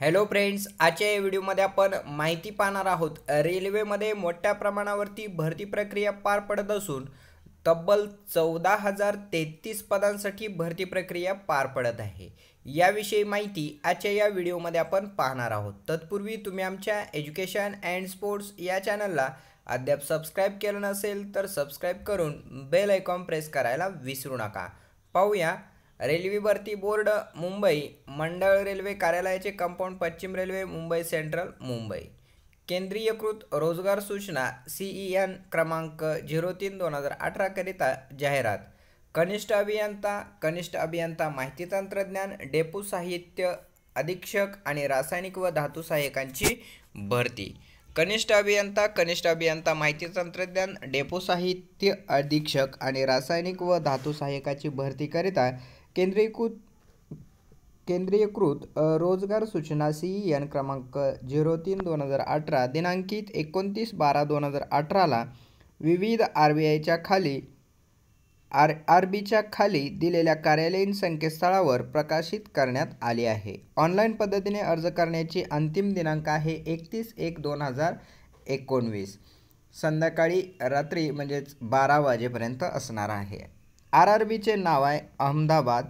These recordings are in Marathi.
हॅलो फ्रेंड्स आजच्या या व्हिडिओमध्ये आपण माहिती पाहणार आहोत रेल्वेमध्ये मोठ्या प्रमाणावरती भरती प्रक्रिया पार पडत असून तब्बल चौदा हजार तेहतीस पदांसाठी भरती प्रक्रिया पार पडत आहे याविषयी माहिती आजच्या या व्हिडिओमध्ये आपण पाहणार आहोत तत्पूर्वी तुम्ही आमच्या एज्युकेशन अँड स्पोर्ट्स या चॅनलला अद्याप सबस्क्राईब केलं नसेल तर सबस्क्राईब करून बेल आयकॉन प्रेस करायला विसरू नका पाहूया रेल्वे भरती बोर्ड मुंबई मंडळ रेल्वे कार्यालयाचे कंपाऊंड पश्चिम रेल्वे मुंबई सेंट्रल मुंबई केंद्रीयकृत रोजगार सूचना ई एन क्रमांक झिरो तीन दोन हजार अठराकरिता जाहिरात कनिष्ठ अभियंता कनिष्ठ अभियंता माहिती तंत्रज्ञान डेपू साहित्य अधीक्षक आणि रासायनिक व धातू सहाय्यकांची भरती कनिष्ठ अभियंता कनिष्ठ अभियंता माहिती तंत्रज्ञान डेपो साहित्य अधीक्षक आणि रासायनिक व धातू सहाय्यकाची भरतीकरिता केंद्रीयकृत केंद्रीयकृत रोजगार सूचना सी ई एन क्रमांक झिरो तीन दोन हजार अठरा दिनांकित एकोणतीस बारा दोन हजार अठराला विविध आर बी आयच्या खाली आर आर बीच्या खाली दिलेल्या कार्यालयीन संकेतस्थळावर प्रकाशित करण्यात आली आहे ऑनलाईन पद्धतीने अर्ज करण्याची अंतिम दिनांक आहे एकतीस एक दोन हजार एकोणवीस संध्याकाळी रात्री म्हणजेच बारा वाजेपर्यंत असणार आहे आर आर बीचे नाव आहे अहमदाबाद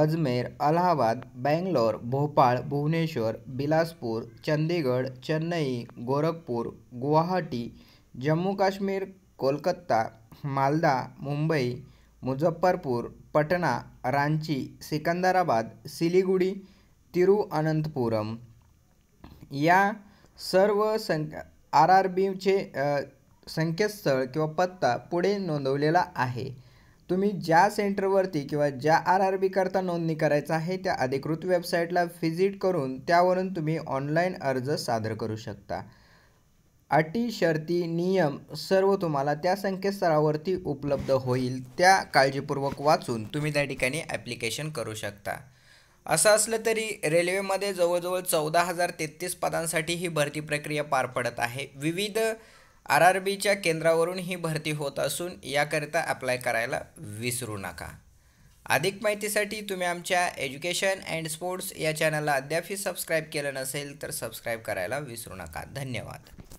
अजमेर अलाहाबाद बँगलोर भोपाळ भुवनेश्वर बिलासपूर चंदीगड चेन्नई गोरखपूर गुवाहाटी जम्मू काश्मीर कोलकाता मालदा मुंबई मुझफ्फरपूर पटना रांची सिकंदराबाद सिलीगुडी तिरुअनंतपुरम या सर्व सं आर आर बीचे संकेतस्थळ किंवा पत्ता पुढे नोंदवलेला आहे तुम्ही ज्या सेंटरवरती किंवा ज्या आर आर बीकरता नोंदणी करायचं आहे त्या अधिकृत वेबसाईटला व्हिजिट करून त्यावरून तुम्ही ऑनलाईन अर्ज सादर करू शकता अटी शर्ती नियम सर्व तुम्हाला त्या संकेतस्थळावरती उपलब्ध होईल त्या काळजीपूर्वक वाचून तुम्ही त्या ठिकाणी ॲप्लिकेशन करू शकता असं असलं तरी रेल्वेमध्ये जवळजवळ चौदा हजार तेहतीस पदांसाठी ही भरती प्रक्रिया पार पडत आहे विविध आर आर बीच्या केंद्रावरून ही भरती होत असून याकरिता अप्लाय करायला विसरू नका अधिक माहितीसाठी तुम्ही आमच्या एज्युकेशन अँड स्पोर्ट्स या चॅनलला अद्यापही सबस्क्राईब केलं नसेल तर सबस्क्राईब करायला विसरू नका धन्यवाद